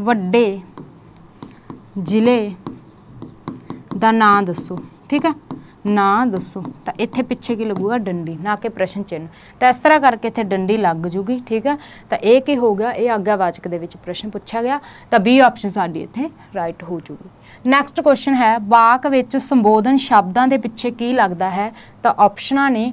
ਵੱਡੇ ਜ਼ਿਲ੍ਹੇ ਦਾ ਨਾਂ ਦੱਸੋ ਠੀਕ ਹੈ ਨਾਂ ਦੱਸੋ ਤਾਂ ਇੱਥੇ ਪਿੱਛੇ ਕੀ ਲੱਗੂਗਾ ਡੰਡੀ ਨਾ ਕਿ ਪ੍ਰਸ਼ਨ ਚਿੰਨ ਤਾਂ ਇਸ ਤਰ੍ਹਾਂ ਕਰਕੇ ਇੱਥੇ ਡੰਡੀ ਲੱਗ ਜੂਗੀ ਠੀਕ ਹੈ ਤਾਂ ਇਹ ਕੀ ਹੋ ਗਿਆ ਇਹ ਆਗਾਵਾਚਕ ਦੇ ਵਿੱਚ ਪ੍ਰਸ਼ਨ ਪੁੱਛਿਆ ਗਿਆ ਤਾਂ ਬੀ ਆਪਸ਼ਨ ਸਾਡੀ ਇੱਥੇ ਰਾਈਟ ਹੋ ਜੂਗੀ ਨੈਕਸਟ ਕੁਐਸਚਨ ਹੈ ਵਾਕ ਵਿੱਚ ਸੰਬੋਧਨ ਸ਼ਬਦਾਂ ਦੇ ਪਿੱਛੇ ਕੀ ਲੱਗਦਾ ਹੈ ਤਾਂ ਆਪਸ਼ਨਾਂ ਨੇ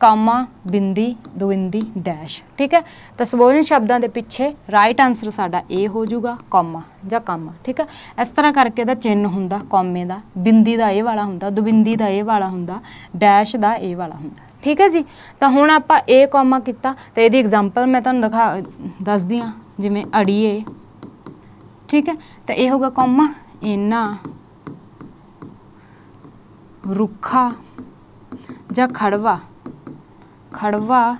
ਕਾਮਾ ਬਿੰਦੀ ਦੁਇੰਦੀ ਡੈਸ਼ ਠੀਕ ਹੈ ਤਾਂ ਸਬੋਜਨ ਸ਼ਬਦਾਂ ਦੇ ਪਿੱਛੇ ਰਾਈਟ ਆਨਸਰ ਸਾਡਾ ਏ ਹੋ ਜਾਊਗਾ ਕਾਮਾ ਜਾਂ ਕਾਮਾ ਠੀਕ ਹੈ ਇਸ ਤਰ੍ਹਾਂ ਕਰਕੇ ਦਾ ਚਿੰਨ ਹੁੰਦਾ ਕਾਮੇ ਦਾ ਬਿੰਦੀ ਦਾ ਇਹ ਵਾਲਾ ਹੁੰਦਾ ਦੁਬਿੰਦੀ ਦਾ ਇਹ ਵਾਲਾ ਹੁੰਦਾ ਡੈਸ਼ ਦਾ ਇਹ ਵਾਲਾ ਹੁੰਦਾ ਠੀਕ ਹੈ ਜੀ ਤਾਂ ਹੁਣ ਆਪਾਂ ਏ ਕਾਮਾ ਕੀਤਾ ਤੇ ਇਹਦੀ ਐਗਜ਼ਾਮਪਲ ਮੈਂ ਤੁਹਾਨੂੰ ਦਿਖਾ ਦੱਸਦੀ ਆ ਜਿਵੇਂ ਅੜੀਏ ਠੀਕ ਹੈ ਤਾਂ ਇਹ ਹੋਗਾ ਕਾਮਾ ਇਨਾ ਰੁੱਖਾ ਜਾਂ ਖੜਵਾ ਖੜਵਾ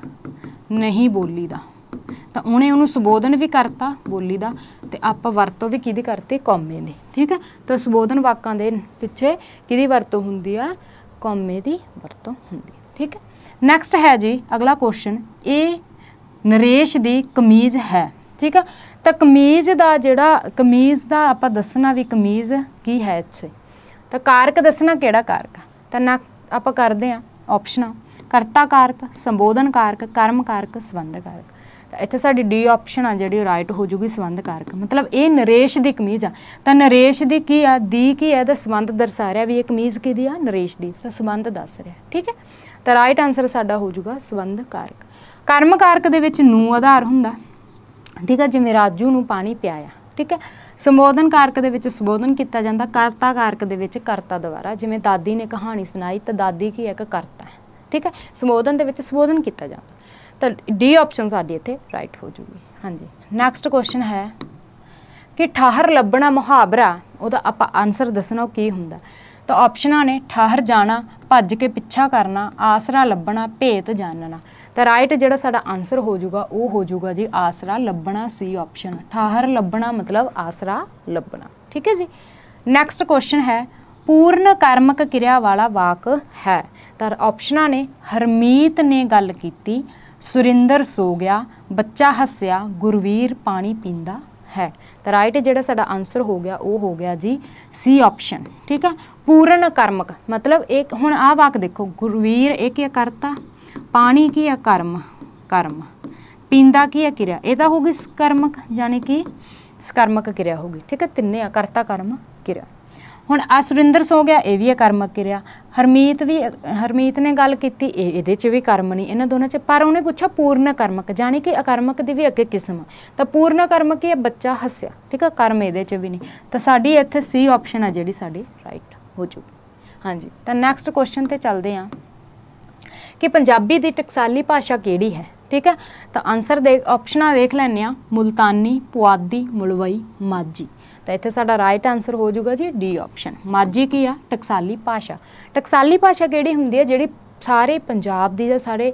ਨਹੀਂ ਬੋਲੀ ਦਾ ਤਾਂ ਉਹਨੇ ਉਹਨੂੰ ਸੰਬੋਧਨ ਵੀ ਕਰਤਾ ਬੋਲੀ ਦਾ ਤੇ ਆਪਾਂ ਵਰਤੋਂ ਵੀ ਕਿਹਦੀ ਕਰਤੇ ਕੌਮੇ ਦੀ ਠੀਕ ਹੈ ਤਾਂ ਸੰਬੋਧਨ ਵਾਕਾਂ ਦੇ ਪਿੱਛੇ ਕਿਹਦੀ ਵਰਤੋਂ ਹੁੰਦੀ ਆ ਕੌਮੇ ਦੀ ਵਰਤੋਂ ਹੁੰਦੀ ਠੀਕ ਹੈ ਨੈਕਸਟ ਹੈ ਜੀ ਅਗਲਾ ਕੁਐਸਚਨ ਇਹ ਨਰੇਸ਼ ਦੀ ਕਮੀਜ਼ ਹੈ ਠੀਕ ਹੈ ਤਾਂ ਕਮੀਜ਼ ਦਾ ਜਿਹੜਾ ਕਮੀਜ਼ ਦਾ ਆਪਾਂ ਦੱਸਣਾ ਵੀ ਕਮੀਜ਼ ਕੀ ਹੈ ਇੱਥੇ ਤਾਂ ਕਾਰਕ ਦੱਸਣਾ ਕਿਹੜਾ ਕਾਰਕ ਤਾਂ ਨਾ ਆਪਾਂ ਕਰਦੇ ਆ ਆਪਸ਼ਨਾਂ ਕਰਤਾ ਕਾਰਕ ਸੰਬੋਧਨ ਕਾਰਕ ਕਰਮ ਕਾਰਕ ਸੰਬੰਧ ਕਾਰਕ ਤਾਂ ਇੱਥੇ ਸਾਡੀ ਡੀ ਆਪਸ਼ਨ ਆ ਜਿਹੜੀ ਰਾਈਟ ਹੋ ਜੂਗੀ ਸੰਬੰਧ ਕਾਰਕ ਮਤਲਬ ਇਹ ਨਰੇਸ਼ ਦੀ ਕਮੀਜ਼ ਆ ਤਾਂ ਨਰੇਸ਼ ਦੀ ਕੀ ਆ ਦੀ ਕੀ ਆ ਦਾ ਸੰਬੰਧ ਦਰਸਾ ਰਿਹਾ ਵੀ ਇਹ ਕਮੀਜ਼ ਕਿਹਦੀ ਆ ਨਰੇਸ਼ ਦੀ ਤਾਂ ਸੰਬੰਧ ਦੱਸ ਰਿਹਾ ਠੀਕ ਹੈ ਤਾਂ ਰਾਈਟ ਆਨਸਰ ਸਾਡਾ ਹੋ ਜੂਗਾ ਸੰਬੰਧ ਕਾਰਕ ਕਰਮ ਕਾਰਕ ਦੇ ਵਿੱਚ ਨੂੰ ਆਧਾਰ ਹੁੰਦਾ ਠੀਕ ਹੈ ਜਿਵੇਂ ਰਾਜੂ ਨੂੰ ਪਾਣੀ ਪਿਆਇਆ ਠੀਕ ਹੈ ਸੰਬੋਧਨ ਕਾਰਕ ਦੇ ਵਿੱਚ ਸੰਬੋਧਨ ਕੀਤਾ ਜਾਂਦਾ ਕਰਤਾ ਕਾਰਕ ਦੇ ਵਿੱਚ ਕਰਤਾ ਦੁਆਰਾ ਜਿਵੇਂ ਦਾਦੀ ਨੇ ਕਹਾਣੀ ਸੁਣਾਈ ਤਾਂ ਦਾਦੀ ਕੀ ਇੱਕ ਕਰਤਾ ਹੈ ਠੀਕ ਹੈ ਸੰਬੋਧਨ ਦੇ ਵਿੱਚ ਸੰਬੋਧਨ ਕੀਤਾ ਜਾਂਦਾ ਤਾਂ ਡੀ ਆਪਸ਼ਨ ਸਾਡੀ ਇੱਥੇ ਰਾਈਟ ਹੋ ਜੂਗੀ ਹਾਂਜੀ ਨੈਕਸਟ ਕੁਐਸਚਨ ਹੈ ਕਿ ਠਾਹਰ ਲੱਭਣਾ ਮੁਹਾਵਰਾ ਉਹਦਾ ਆਪਾਂ ਆਨਸਰ ਦੱਸਣਾ ਉਹ ਕੀ ਹੁੰਦਾ ਤਾਂ ਆਪਸ਼ਨਾਂ ਨੇ ਠਾਹਰ ਜਾਣਾ ਭੱਜ ਕੇ ਪਿੱਛਾ ਕਰਨਾ ਆਸਰਾ ਲੱਭਣਾ ਭੇਤ ਜਾਣਨਾ ਤਾਂ ਰਾਈਟ ਜਿਹੜਾ ਸਾਡਾ ਆਨਸਰ ਹੋ ਜੂਗਾ ਉਹ ਹੋ ਜੂਗਾ ਜੀ ਆਸਰਾ ਲੱਭਣਾ ਸੀ ਆਪਸ਼ਨ ਠਾਹਰ ਲੱਭਣਾ ਮਤਲਬ ਆਸਰਾ ਲੱਭਣਾ ਠੀਕ ਹੈ ਜੀ ਨੈਕਸਟ ਕੁਐਸਚਨ ਹੈ ਪੂਰਨ ਕਰਮਕ ਕਿਰਿਆ ਵਾਲਾ ਵਾਕ ਹੈ ਤਾਂ ਆਪਸ਼ਨਾਂ ਨੇ ਹਰਮੀਤ ਨੇ ਗੱਲ ਕੀਤੀ ਸੁਰਿੰਦਰ ਸੋ ਗਿਆ ਬੱਚਾ ਹੱਸਿਆ ਗੁਰਵੀਰ ਪਾਣੀ ਪੀਂਦਾ ਹੈ ਤਾਂ ਰਾਈਟ ਜਿਹੜਾ ਸਾਡਾ ਆਨਸਰ ਹੋ ਗਿਆ ਉਹ ਹੋ ਗਿਆ ਜੀ ਸੀ ਆਪਸ਼ਨ ਠੀਕ ਆ ਪੂਰਨ ਕਰਮਕ ਮਤਲਬ ਇੱਕ ਹੁਣ ਆਹ ਵਾਕ ਦੇਖੋ ਗੁਰਵੀਰ ਇਹ ਕੀ ਕਰਤਾ ਪਾਣੀ ਕੀ ਆ ਕਰਮ ਕਰਮ ਪੀਂਦਾ ਕੀ ਆ ਕਿਰਿਆ ਇਹ ਤਾਂ ਹੋ ਗਈ ਸਕਰਮਕ ਯਾਨੀ ਕਿ ਸਕਰਮਕ ਕਿਰਿਆ ਹੋ ਗਈ ਠੀਕ ਹੈ ਤਿੰਨੇ ਆ ਕਰਤਾ ਕਰਮ ਕਿਰਿਆ ਹੁਣ ਆ ਸੁਰਿੰਦਰ ਸੋ ਗਿਆ ਇਹ ਵੀ ਇਹ ਕਰਮਕ ਕਿਰਿਆ ਹਰਮੀਤ ਵੀ ਹਰਮੀਤ ਨੇ ਗੱਲ ਕੀਤੀ ਇਹ ਇਹਦੇ 'ਚ ਵੀ ਕਰਮ ਨਹੀਂ ਇਹਨਾਂ ਦੋਨਾਂ 'ਚ ਪਰ ਉਹਨੇ ਪੁੱਛਿਆ ਪੂਰਨ ਕਰਮਕ ਜਾਨੀ ਕਿ ਅਕਰਮਕ ਦੀ ਵੀ ਅੱਗੇ ਕਿਸਮ ਤਾਂ ਪੂਰਨ ਕਰਮਕ ਇਹ ਬੱਚਾ ਹੱਸਿਆ ਠੀਕ ਆ ਕਰਮ ਇਹਦੇ 'ਚ ਵੀ ਨਹੀਂ ਤਾਂ ਸਾਡੀ ਇੱਥੇ ਸੀ ਆਪਸ਼ਨ ਆ ਜਿਹੜੀ ਸਾਡੀ ਰਾਈਟ ਹੋ ਜੂ ਹਾਂਜੀ ਤਾਂ ਨੈਕਸਟ ਕੁਐਸਚਨ ਤੇ ਚੱਲਦੇ ਆ ਕਿ ਪੰਜਾਬੀ ਦੀ ਟਕਸਾਲੀ ਭਾਸ਼ਾ ਕਿਹੜੀ ਹੈ ਠੀਕ ਹੈ ਤਾਂ ਆਨਸਰ ਦੇ ਆਪਸ਼ਨਾਂ ਦੇਖ ਲੈਣੇ ਆ ਮੁਲਤਾਨੀ ਪੁਆਦੀ ਮੁਲਵਈ ਮਾਜੀ ਤਾਂ ਇੱਥੇ ਸਾਡਾ ਰਾਈਟ ਆਨਸਰ ਹੋ ਜਾਊਗਾ ਜੀ ਡੀ ਆਪਸ਼ਨ ਮਾਜੀ ਕੀ ਆ ਟਕਸਾਲੀ ਭਾਸ਼ਾ ਟਕਸਾਲੀ ਭਾਸ਼ਾ ਕਿਹੜੀ ਹੁੰਦੀ ਹੈ ਜਿਹੜੀ ਸਾਰੇ ਪੰਜਾਬ ਦੀ ਜਾਂ ਸਾਰੇ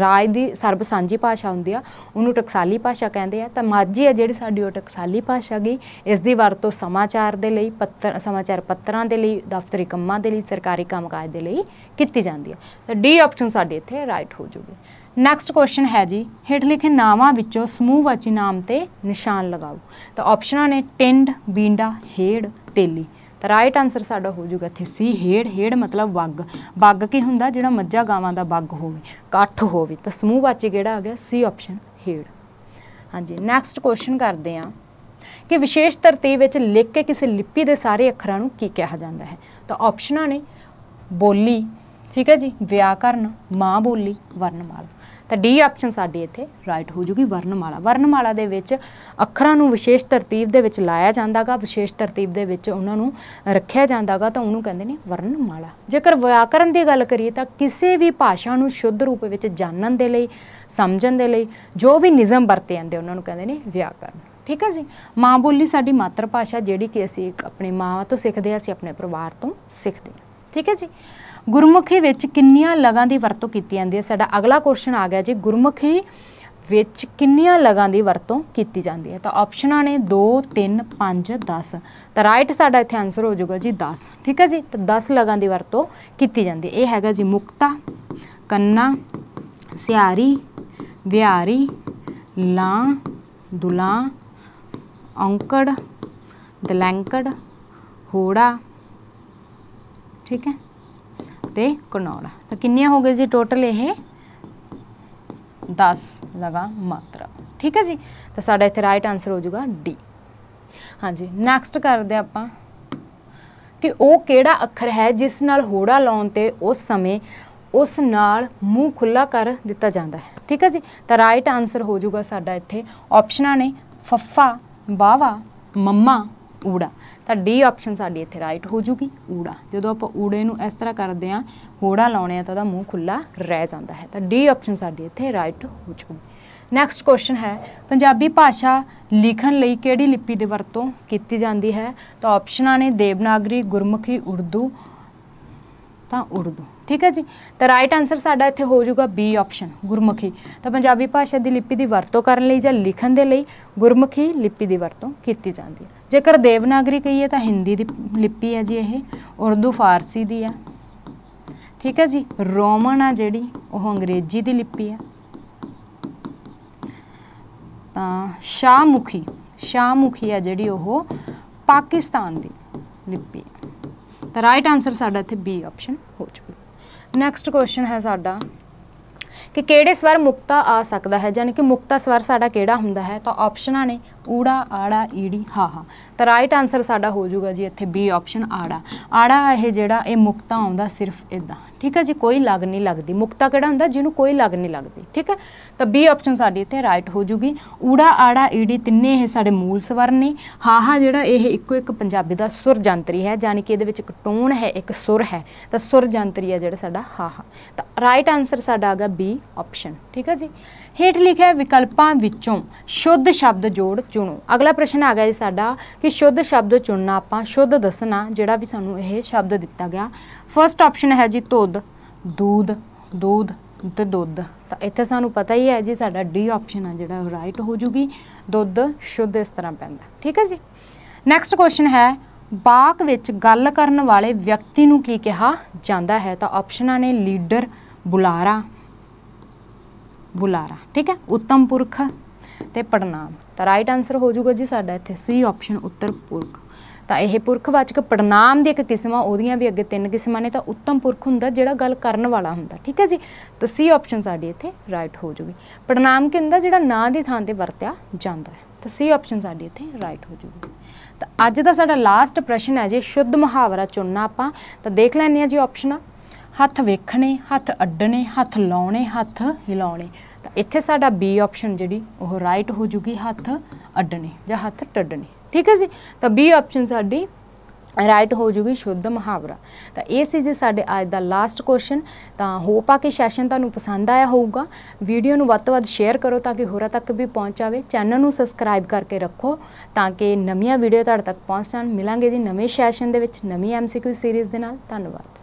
ਰਾਜ ਦੀ ਸਰਬ ਸਾਂਝੀ ਭਾਸ਼ਾ ਹੁੰਦੀ ਆ ਉਹਨੂੰ ਟਕਸਾਲੀ ਭਾਸ਼ਾ ਕਹਿੰਦੇ ਆ ਤਾਂ ਮਾਜੀ ਆ ਜਿਹੜੀ ਸਾਡੀ ਉਹ ਟਕਸਾਲੀ ਭਾਸ਼ਾ ਗਈ ਇਸ ਦੀ ਵਰਤੋਂ ਸਮਾਚਾਰ ਦੇ ਲਈ ਪੱਤਰ ਸਮਾਚਾਰ ਪੱਤਰਾਂ ਦੇ ਲਈ ਦਫ਼ਤਰੀ ਕੰਮਾਂ ਦੇ ਲਈ ਸਰਕਾਰੀ ਕੰਮਕਾਜ ਦੇ ਲਈ ਕੀਤੀ ਜਾਂਦੀ ਆ ਤਾਂ ਡੀ ਆਪਸ਼ਨ ਸਾਡੇ ਇੱਥੇ ਰਾਈਟ ਹੋ ਜੂਗੀ ਨੈਕਸਟ ਕੁਐਸਚਨ ਹੈ ਜੀ ਹੇਠ ਲਿਖੇ ਨਾਵਾਂ ਵਿੱਚੋਂ ਸਮੂਹਵਾਚੀ ਨਾਮ ਤੇ ਨਿਸ਼ਾਨ ਲਗਾਓ ਤਾਂ ਆਪਸ਼ਨਾਂ ਨੇ ਟਿੰਡ ਬੀਂਡਾ ਹੇੜ ਤੇਲੀ ਤਾਂ ਰਾਈਟ ਆਨਸਰ ਸਾਡਾ ਹੋ ਜਾਊਗਾ ਇੱਥੇ ਸੀ ਹੇੜ ਹੇੜ ਮਤਲਬ ਬੱਗ ਬੱਗ ਕੀ ਹੁੰਦਾ ਜਿਹੜਾ ਮੱਝਾ ਗਾਵਾਂ ਦਾ ਬੱਗ ਹੋਵੇ ਕੱਠ ਹੋਵੇ ਤਾਂ ਸਮੂਹਵਾਚੀ ਕਿਹੜਾ ਆ ਗਿਆ ਸੀ ਆਪਸ਼ਨ ਹੇੜ ਹਾਂਜੀ ਨੈਕਸਟ ਕੁਐਸਚਨ ਕਰਦੇ ਆ ਕਿ ਵਿਸ਼ੇਸ਼ ਤਰਤੀਬ ਵਿੱਚ ਲਿਖ ਕੇ ਕਿਸੇ ਲਿਪੀ ਦੇ ਸਾਰੇ ਅੱਖਰਾਂ ਨੂੰ ਕੀ ਕਿਹਾ ਜਾਂਦਾ ਹੈ ਤਾਂ ਆਪਸ਼ਨਾਂ ਨੇ ਬੋਲੀ ਠੀਕ ਹੈ ਜੀ ਵਿਆਕਰਨ ਮਾਂ ਬੋਲੀ ਵਰਣਮਾਲਾ ਤਾਂ ਡੀ ਆਪਸ਼ਨ ਸਾਡੀ ਇੱਥੇ ਰਾਈਟ ਹੋ ਜੂਗੀ ਵਰਣਮਾਲਾ ਵਰਣਮਾਲਾ ਦੇ ਵਿੱਚ ਅੱਖਰਾਂ ਨੂੰ ਵਿਸ਼ੇਸ਼ ਤਰਤੀਬ ਦੇ ਵਿੱਚ ਲਾਇਆ ਜਾਂਦਾਗਾ ਵਿਸ਼ੇਸ਼ ਤਰਤੀਬ ਦੇ ਵਿੱਚ ਉਹਨਾਂ ਨੂੰ ਰੱਖਿਆ ਜਾਂਦਾਗਾ ਤਾਂ ਉਹਨੂੰ ਕਹਿੰਦੇ ਨੇ ਵਰਣਮਾਲਾ ਜੇਕਰ ਵਿਆਕਰਨ ਦੀ ਗੱਲ ਕਰੀਏ ਤਾਂ ਕਿਸੇ ਵੀ ਭਾਸ਼ਾ ਨੂੰ ਸ਼ੁੱਧ ਰੂਪ ਵਿੱਚ ਜਾਣਨ ਦੇ ਲਈ ਸਮਝਣ ਦੇ ਲਈ ਜੋ ਵੀ ਨਿਯਮ ਵਰਤੇ ਜਾਂਦੇ ਉਹਨਾਂ ਨੂੰ ਕਹਿੰਦੇ ਨੇ ਵਿਆਕਰਨ ਠੀਕ ਹੈ ਜੀ ਮਾਂ ਬੋਲੀ ਸਾਡੀ ਮਾਤਰ ਭਾਸ਼ਾ ਜਿਹੜੀ ਕਿ ਅਸੀਂ ਆਪਣੇ ਮਾਂ ਤੋਂ ਸਿੱਖਦੇ ਆ ਅਸੀਂ ਆਪਣੇ ਪਰਿਵਾਰ ਤੋਂ ਸਿੱਖਦੇ ਆ ਠੀਕ ਹੈ ਜੀ ਗੁਰਮੁਖੀ ਵਿੱਚ ਕਿੰਨੀਆਂ ਲਗਾਂ ਦੀ ਵਰਤੋਂ ਕੀਤੀ ਜਾਂਦੀ ਹੈ ਸਾਡਾ ਅਗਲਾ ਕੁਐਸਚਨ ਆ ਗਿਆ ਜੀ ਗੁਰਮੁਖੀ ਵਿੱਚ ਕਿੰਨੀਆਂ ਲਗਾਂ ਦੀ ਵਰਤੋਂ ਕੀਤੀ ਜਾਂਦੀ ਹੈ ਤਾਂ ਆਪਸ਼ਨਾਂ ਨੇ 2 3 5 10 ਤਾਂ ਰਾਈਟ ਸਾਡਾ ਇੱਥੇ ਆਨਸਰ ਹੋ ਜਾਊਗਾ ਜੀ 10 ਠੀਕ ਹੈ ਜੀ ਤਾਂ 10 ਲਗਾਂ ਦੀ ਵਰਤੋਂ ਕੀਤੀ ਜਾਂਦੀ ਹੈ ਇਹ ਹੈਗਾ ਜੀ ਮੁਕਤਾ ਕੰਨਾ ਸਿਆਰੀ ਵਿਆਰੀ ਲਾਂ ਦੁਲਾ ਅੰਕੜ ਦਲੈਂਕੜ ਹੋੜਾ ਠੀਕ ਹੈ ਤੇ ਕਨੌੜਾ ਤਾਂ ਕਿੰਨੀਆਂ ਹੋ ਗਏ ਜੀ ਟੋਟਲ ਇਹ 10 ਲਗਾ ਮਾਤਰਾ ਠੀਕ ਹੈ ਜੀ ਤਾਂ ਸਾਡਾ ਇੱਥੇ ਰਾਈਟ ਆਨਸਰ ਹੋ ਜਾਊਗਾ ਡੀ ਹਾਂਜੀ ਨੈਕਸਟ ਕਰਦੇ ਆਪਾਂ ਕਿ ਉਹ ਕਿਹੜਾ ਅੱਖਰ ਹੈ ਜਿਸ ਨਾਲ ਹੋੜਾ ਲਾਉਣ ਤੇ ਉਸ ਸਮੇਂ ਉਸ ਨਾਲ ਮੂੰਹ ਖੁੱਲਾ ਕਰ ਦਿੱਤਾ ਜਾਂਦਾ ਹੈ ਠੀਕ ਹੈ ਜੀ ਤਾਂ ਰਾਈਟ ਆਨਸਰ ਹੋ ਜਾਊਗਾ ਸਾਡਾ ਇੱਥੇ ਆਪਸ਼ਨਾਂ ਨੇ ਫੱਫਾ ਬਾਵਾ ਮੰਮਾ ਊੜਾ ਤਾਂ ਡੀ ਆਪਸ਼ਨ ਸਾਡੀ ਇੱਥੇ ਰਾਈਟ ਹੋ ਜੂਗੀ ਊੜਾ ਜਦੋਂ ਆਪਾਂ ਊੜੇ ਨੂੰ ਇਸ ਤਰ੍ਹਾਂ ਕਰਦੇ ਆ ਹੋੜਾ ਲਾਉਣੇ ਆ ਤਾਂ ਉਹਦਾ ਮੂੰਹ ਖੁੱਲਾ ਰਹਿ ਜਾਂਦਾ ਹੈ ਤਾਂ ਡੀ ਆਪਸ਼ਨ ਸਾਡੀ ਇੱਥੇ ਰਾਈਟ ਹੋ ਜੂਗੀ ਨੈਕਸਟ ਕੁਐਸਚਨ ਹੈ ਪੰਜਾਬੀ ਭਾਸ਼ਾ ਲਿਖਣ ਲਈ ਕਿਹੜੀ ਲਿਪੀ ਦੀ ਵਰਤੋਂ ਕੀਤੀ ਜਾਂਦੀ ਹੈ ਤਾਂ ਆਪਸ਼ਨਾਂ ਨੇ ਦੇਵਨਾਗਰੀ ਗੁਰਮੁਖੀ ਉਰਦੂ ਤਾਂ ਉਰਦੂ ਠੀਕ ਹੈ ਜੀ ਤਾਂ ਰਾਈਟ ਆਨਸਰ ਸਾਡਾ ਇੱਥੇ ਹੋ ਜਾਊਗਾ ਬੀ ਆਪਸ਼ਨ ਗੁਰਮੁਖੀ ਤਾਂ ਪੰਜਾਬੀ ਭਾਸ਼ਾ ਦੀ ਲਿਪੀ ਦੀ ਵਰਤੋਂ ਕਰਨ ਲਈ ਜਾਂ ਲਿਖਣ ਦੇ ਲਈ ਗੁਰਮੁਖੀ ਲਿਪੀ ਦੀ ਵਰਤੋਂ ਕੀਤੀ ਜਾਂਦੀ ਹੈ ਜੇਕਰ ਦੇਵਨਾਗਰੀ ਕਹੀਏ ਤਾਂ ਹਿੰਦੀ ਦੀ ਲਿਪੀ ਹੈ ਜੀ ਇਹ ਉਰਦੂ ਫਾਰਸੀ ਦੀ ਆ ਠੀਕ ਹੈ ਜੀ ਰੋਮਨ ਆ ਜਿਹੜੀ ਉਹ ਅੰਗਰੇਜ਼ੀ ਦੀ ਲਿਪੀ ਆ ਤਾਂ ਸ਼ਾਹਮੁਖੀ ਸ਼ਾਹਮੁਖੀ ਆ ਜਿਹੜੀ ਉਹ ਪਾਕਿਸਤਾਨ ਦੀ ਲਿਪੀ ਤਾਂ ਰਾਈਟ ਆਨਸਰ ਸਾਡਾ ਇੱਥੇ ਬੀ ਆਪਸ਼ਨ ਹੋ ਚੁੱਕਾ ਨੈਕਸਟ ਕੁਐਸਚਨ ਹੈ ਸਾਡਾ ਕਿ ਕਿਹੜੇ ਸਵਰ ਮੁਕਤਾ ਆ ਸਕਦਾ ਹੈ ਯਾਨੀ ਕਿ ਮੁਕਤਾ ਸਵਰ ਸਾਡਾ ਕਿਹੜਾ ਹੁੰਦਾ ਹੈ ਤਾਂ ਆਪਸ਼ਨਾਂ ਨੇ ਊੜਾ ਆੜਾ ਈੜੀ ਹਾ ਤਾਂ ਰਾਈਟ ਆਨਸਰ ਸਾਡਾ ਹੋ ਜਾਊਗਾ ਜੀ ਇੱਥੇ ਬੀ ਆਪਸ਼ਨ ਆੜਾ ਆੜਾ ਇਹ ਜਿਹੜਾ ਇਹ ਮੁਕਤਾ ਆਉਂਦਾ ਸਿਰਫ ਇਦਾਂ ਠੀਕ ਹੈ ਜੀ ਕੋਈ ਲੱਗ ਨਹੀਂ ਲੱਗਦੀ ਮੁਕਤਾ ਕਿਹੜਾ ਹੁੰਦਾ ਜਿਹਨੂੰ ਕੋਈ ਲੱਗ ਨਹੀਂ ਲੱਗਦੀ ਠੀਕ ਹੈ ਤਾਂ ਬੀ ਆਪਸ਼ਨ ਸਾਡੀ ਇੱਥੇ ਰਾਈਟ ਹੋ ਜੂਗੀ ਊੜਾ ਆੜਾ ਈੜੀ ਤਿੰਨੇ ਇਹ ਸਾਡੇ ਮੂਲ ਸਵਰ ਨੇ ਹਾ ਜਿਹੜਾ ਇਹ ਇੱਕੋ ਇੱਕ ਪੰਜਾਬੀ ਦਾ ਸੁਰ ਜੰਤਰੀ ਹੈ ਯਾਨੀ ਕਿ ਇਹਦੇ ਵਿੱਚ ਇੱਕ ਟੋਨ ਹੈ ਇੱਕ ਸੁਰ ਹੈ ਤਾਂ ਸੁਰ ਜੰਤਰੀ ਹੈ ਜਿਹੜਾ ਸਾਡਾ ਹਾ ਤਾਂ ਰਾਈਟ ਆਨਸਰ ਸਾਡਾ ਆਗਾ ਬੀ ਆਪਸ਼ਨ ਠੀਕ ਹੈ ਜੀ ਹੇਠ ਲਿਖਿਆ ਵਿਕਲਪਾਂ ਵਿੱਚੋਂ ਸ਼ੁੱਧ ਸ਼ਬਦ ਜੋੜ ਚੁਣੋ ਅਗਲਾ ਪ੍ਰਸ਼ਨ ਆ ਗਿਆ ਜੀ ਸਾਡਾ ਕਿ ਸ਼ੁੱਧ ਸ਼ਬਦ ਚੁਣਨਾ ਆਪਾਂ ਸ਼ੁੱਧ ਦੱਸਣਾ ਜਿਹੜਾ ਵੀ ਸਾਨੂੰ ਇਹ ਸ਼ਬਦ ਦਿੱਤਾ ਗਿਆ ਫਰਸਟ ਆਪਸ਼ਨ ਹੈ ਜੀ ਦੁੱਧ ਦੁੱਧ ਦੂਧ ਤੇ ਦੁੱਧ ਤਾਂ ਇੱਥੇ ਸਾਨੂੰ ਪਤਾ ਹੀ ਹੈ ਜੀ ਸਾਡਾ ਡੀ ਆਪਸ਼ਨ ਆ ਜਿਹੜਾ ਰਾਈਟ ਹੋ ਜੂਗੀ ਦੁੱਧ ਸ਼ੁੱਧ ਇਸ ਤਰ੍ਹਾਂ ਪੈਂਦਾ ਠੀਕ ਹੈ ਜੀ ਨੈਕਸਟ ਕੁਐਸਚਨ ਹੈ ਬਾਕ ਵਿੱਚ ਗੱਲ ਕਰਨ ਵਾਲੇ ਵਿਅਕਤੀ ਨੂੰ ਕੀ ਕਿਹਾ ਜਾਂਦਾ ਹੈ ਤਾਂ ਆਪਸ਼ਨਾਂ ਨੇ ਲੀਡਰ ਬੁਲਾਰਾ ਬੁਲਾਰਾ ਠੀਕ ਹੈ ਉੱਤਮ ਪੁਰਖ ਤੇ ਪੜਨਾਮ ਤਾਂ ਰਾਈਟ ਆਨਸਰ ਹੋ ਜਾਊਗਾ ਜੀ ਸਾਡਾ ਇੱਥੇ ਸੀ ਆਪਸ਼ਨ ਉੱਤਰ ਪੁਰਖ ਤਾਂ ਇਹ ਪੁਰਖਵਾਚਕ ਪੜਨਾਮ ਦੀ ਇੱਕ ਕਿਸਮ ਆ ਉਹਦੀਆਂ ਵੀ ਅੱਗੇ ਤਿੰਨ ਕਿਸਮਾਂ ਨੇ ਤਾਂ ਉੱਤਮ ਪੁਰਖ ਹੁੰਦਾ ਜਿਹੜਾ ਗੱਲ ਕਰਨ ਵਾਲਾ ਹੁੰਦਾ ਠੀਕ ਹੈ ਜੀ ਤਾਂ ਸੀ ਆਪਸ਼ਨ ਸਾਡੀ ਇੱਥੇ ਰਾਈਟ ਹੋ ਜੂਗੀ ਪੜਨਾਮ ਕੀ ਹੁੰਦਾ ਜਿਹੜਾ ਨਾਂ ਦੀ ਥਾਂ ਤੇ ਵਰਤਿਆ ਜਾਂਦਾ ਹੈ ਤਾਂ ਸੀ ਆਪਸ਼ਨ ਸਾਡੀ ਇੱਥੇ ਰਾਈਟ ਹੋ ਜੂਗੀ ਤਾਂ ਅੱਜ ਦਾ ਸਾਡਾ ਲਾਸਟ ਪ੍ਰਸ਼ਨ ਹੈ ਜੇ ਸ਼ੁੱਧ ਮੁਹਾਵਰਾ ਚੁਣਨਾ ਆਪਾਂ ਤਾਂ ਦੇਖ ਲੈਣੇ ਆ ਜੀ ਆਪਸ਼ਨਾਂ ਹੱਥ ਵੇਖਣੇ ਹੱਥ ਅੱਡਣੇ ਹੱਥ ਲਾਉਣੇ ਹੱਥ ਹਿਲਾਉਣੇ ਤਾਂ ਇੱਥੇ ਸਾਡਾ ਬੀ ਆਪਸ਼ਨ ਜਿਹੜੀ ਉਹ ਰਾਈਟ ਹੋ ਜੂਗੀ ਹੱਥ ਅੱਡਣੇ ਜਾਂ ਹੱਥ ਟੱਡਣੇ ਠੀਕ ਹੈ ਜੀ ਤਾਂ ਬੀ ਆਪਸ਼ਨ ਸਾਡੀ ਰਾਈਟ ਹੋ ਜੂਗੀ ਸ਼ੁੱਧ ਮੁਹਾਵਰਾ ਤਾਂ ਇਹ ਸੀ ਜੀ ਸਾਡੇ ਅੱਜ ਦਾ ਲਾਸਟ ਕੁਐਸਚਨ ਤਾਂ ਹੋਪ ਆ ਕਿ ਸੈਸ਼ਨ ਤੁਹਾਨੂੰ ਪਸੰਦ ਆਇਆ ਹੋਊਗਾ ਵੀਡੀਓ ਨੂੰ ਵੱਧ ਤੋਂ ਵੱਧ ਸ਼ੇਅਰ ਕਰੋ ਤਾਂ ਕਿ ਹੋਰਾਂ ਤੱਕ ਵੀ ਪਹੁੰਚ ਜਾਵੇ ਚੈਨਲ ਨੂੰ ਸਬਸਕ੍ਰਾਈਬ ਕਰਕੇ ਰੱਖੋ ਤਾਂ ਕਿ ਨਵੀਆਂ ਵੀਡੀਓ ਤੁਹਾਡੇ ਤੱਕ ਪਹੁੰਚਣ ਮਿਲਾਂਗੇ ਜੀ ਨਵੇਂ ਸੈਸ਼ਨ ਦੇ ਵਿੱਚ ਨਵੀਂ ਐਮਸੀਕਿਊ ਸੀਰੀਜ਼ ਦੇ ਨਾਲ ਧੰਨਵਾਦ